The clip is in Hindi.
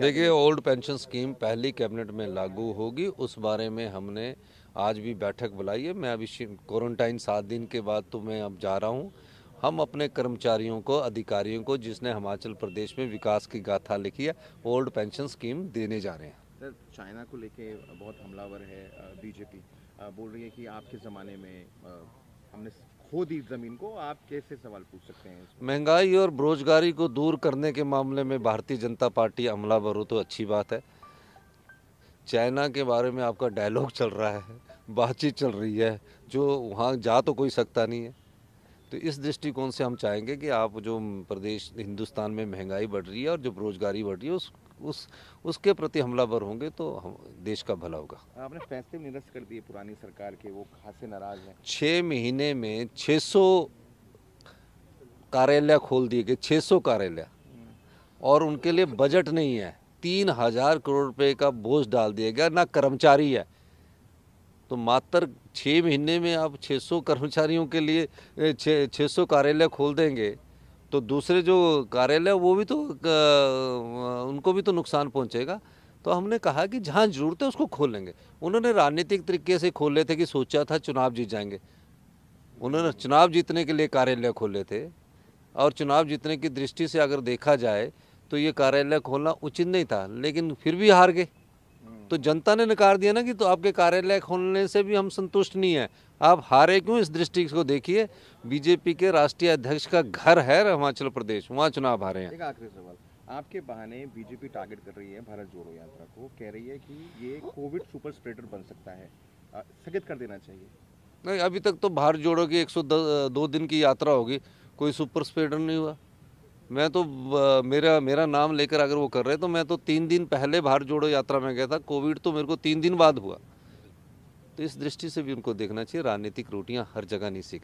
देखिए ओल्ड पेंशन स्कीम पहली कैबिनेट में लागू होगी उस बारे में हमने आज भी बैठक बुलाई है मैं अभी क्वारंटाइन सात दिन के बाद तो मैं अब जा रहा हूँ हम अपने कर्मचारियों को अधिकारियों को जिसने हिमाचल प्रदेश में विकास की गाथा लिखी है ओल्ड पेंशन स्कीम देने जा रहे हैं सर चाइना को लेके बहुत हमलावर है बीजेपी बोल रही है कि आपके ज़माने में हमने खो दी जमीन को आप कैसे सवाल पूछ सकते हैं महंगाई और बेरोजगारी को दूर करने के मामले में भारतीय जनता पार्टी अमला भरू तो अच्छी बात है चाइना के बारे में आपका डायलॉग चल रहा है बातचीत चल रही है जो वहाँ जा तो कोई सकता नहीं है तो इस दृष्टिकोण से हम चाहेंगे कि आप जो प्रदेश हिंदुस्तान में महंगाई बढ़ रही है और जो बेरोजगारी बढ़ रही है उस उस उसके प्रति हमलावर होंगे तो हम देश का भला होगा आपने फैसले निरस्त कर दिए पुरानी सरकार के वो खासे नाराज हैं छः महीने में 600 कार्यालय खोल दिए गए 600 कार्यालय हम्म। और उनके लिए बजट नहीं है तीन हज़ार करोड़ रुपये का बोझ डाल दिया गया ना कर्मचारी है तो मात्र छः महीने में आप 600 कर्मचारियों के लिए छः सौ कार्यालय खोल देंगे तो दूसरे जो कार्यालय वो भी तो उनको भी तो नुकसान पहुंचेगा तो हमने कहा कि जहाँ जरूरत है उसको खोलेंगे उन्होंने राजनीतिक तरीके से खोले थे कि सोचा था चुनाव जीत जाएंगे उन्होंने चुनाव जीतने के लिए कार्यालय खोले थे और चुनाव जीतने की दृष्टि से अगर देखा जाए तो ये कार्यालय खोलना उचित नहीं था लेकिन फिर भी हार गए तो जनता ने नकार दिया ना कि तो आपके कार्यालय खोलने से भी हम संतुष्ट नहीं है आप हारे क्यों इस दृष्टि को देखिए बीजेपी के राष्ट्रीय अध्यक्ष का घर है हिमाचल प्रदेश वहाँ चुनाव हारे हैं आखिरी सवाल आपके बहाने बीजेपी टारगेट कर रही है भारत जोड़ो यात्रा को कह रही है कि ये कोविड सुपर स्प्रेडर बन सकता है स्थगित कर देना चाहिए नहीं अभी तक तो भारत जोड़ो की दो दिन की यात्रा होगी कोई सुपर स्प्रेडर नहीं हुआ मैं तो मेरा मेरा नाम लेकर अगर वो कर रहे तो मैं तो तीन दिन पहले भारत जोड़ो यात्रा में गया था कोविड तो मेरे को तीन दिन बाद हुआ तो इस दृष्टि से भी उनको देखना चाहिए राजनीतिक रोटियां हर जगह नहीं सीख